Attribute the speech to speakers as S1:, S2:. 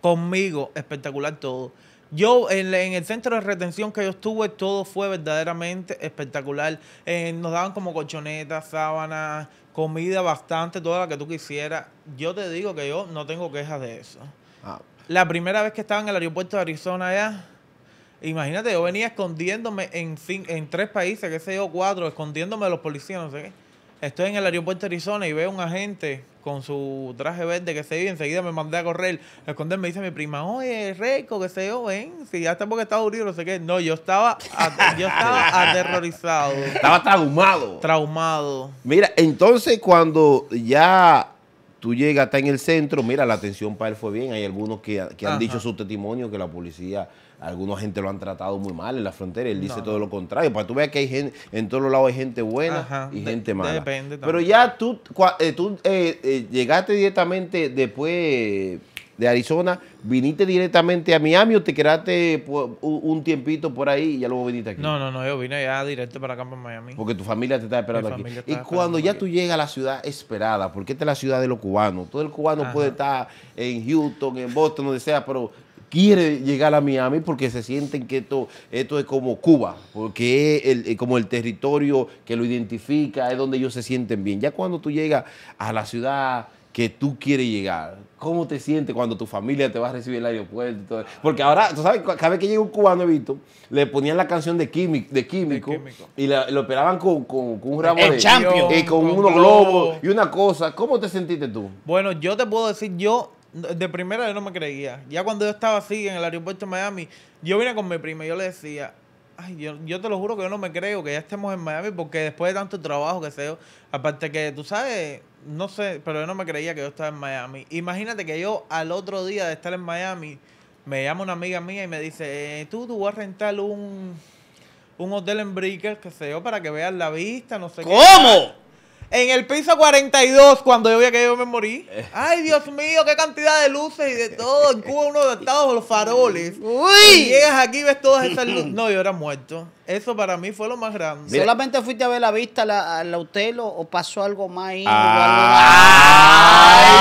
S1: conmigo, espectacular todo. Yo en, el centro de retención que yo estuve, todo fue verdaderamente espectacular. Eh, nos daban como colchonetas, sábanas, comida bastante, toda la que tú quisieras. Yo te digo que yo no tengo quejas de eso. Ah. La primera vez que estaba en el aeropuerto de Arizona allá, imagínate, yo venía escondiéndome en, en tres países, qué sé yo, cuatro, escondiéndome de los policías, no sé qué Estoy en el aeropuerto Arizona y veo un agente con su traje verde que se iba. Enseguida me mandé a correr, a Me Dice mi prima, oye, Reco, que se yo, ven. Si ya está porque estaba durido, no sé qué. No, yo estaba, yo estaba aterrorizado. Estaba
S2: traumado. Traumado. Mira, entonces cuando ya Tú llegas, está en el centro, mira, la atención para él fue bien. Hay algunos que, han dicho su testimonio, que la policía, alguna gente lo han tratado muy mal en la frontera. Él dice todo lo contrario. Para tú veas que hay gente, en todos los lados hay gente buena y gente mala. Pero ya tú, eh, tú eh, eh, llegaste directamente después de Arizona, viniste directamente a Miami o te quedaste un tiempito por ahí y ya luego viniste aquí?
S1: No, no, no, yo vine ya directo para acá para Miami.
S2: Porque tu familia te está esperando aquí. y cuando ya tú llegas a la ciudad esperada, porque esta es la ciudad de los cubanos, todo el cubano puede estar en Houston, en Boston, donde sea, pero quiere llegar a Miami porque se sienten que esto, esto es como Cuba, porque como el territorio que lo identifica, es donde ellos se sienten bien. Ya cuando tú llegas a la ciudad que tú quieres llegar? ¿Cómo te sientes cuando tu familia te va a recibir en el aeropuerto? Porque ahora, tú sabes, cada vez que llega un cubano, he le ponían la canción de Químico, de químico, y lo operaban con, un ramo de... Champion, y con, unos globos globo. y una cosa. ¿Cómo te sentiste tú?
S1: Bueno, yo te puedo decir, yo de primera yo no me creía. Ya cuando yo estaba así en el aeropuerto de Miami, yo vine con mi prima y yo le decía, yo, yo, te lo juro que yo no me creo que ya estemos en Miami porque después de tanto trabajo que se yo. aparte que tú sabes, no sé, pero yo no me creía que yo estaba en Miami. Imagínate que yo al otro día de estar en Miami, me llama una amiga mía y me dice, eh, tú, tú vas a rentar un, un hotel en Brickell, que sé yo, para que veas la vista, no sé ¿Cómo? en el piso 42 cuando yo vi que yo me morí. Eh. Ay, Dios mío, qué cantidad de luces y de todo. En Cuba uno de estados los faroles. Uy. llegas aquí y ves todas esas luces. No, yo era muerto. Eso para mí fue lo más grande. ¿Solamente
S2: fuiste a ver la vista al la, hotel o, pasó algo más? Ahí, ah.